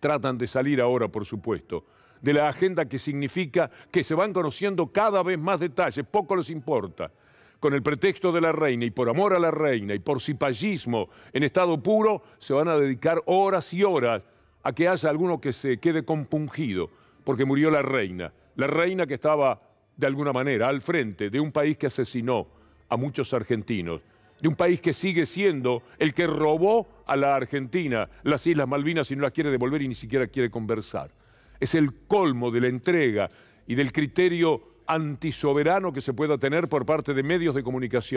Tratan de salir ahora, por supuesto, de la agenda que significa que se van conociendo cada vez más detalles, poco les importa. Con el pretexto de la reina y por amor a la reina y por cipallismo en estado puro, se van a dedicar horas y horas a que haya alguno que se quede compungido porque murió la reina. La reina que estaba, de alguna manera, al frente de un país que asesinó a muchos argentinos de un país que sigue siendo el que robó a la Argentina las Islas Malvinas y no las quiere devolver y ni siquiera quiere conversar. Es el colmo de la entrega y del criterio antisoberano que se pueda tener por parte de medios de comunicación.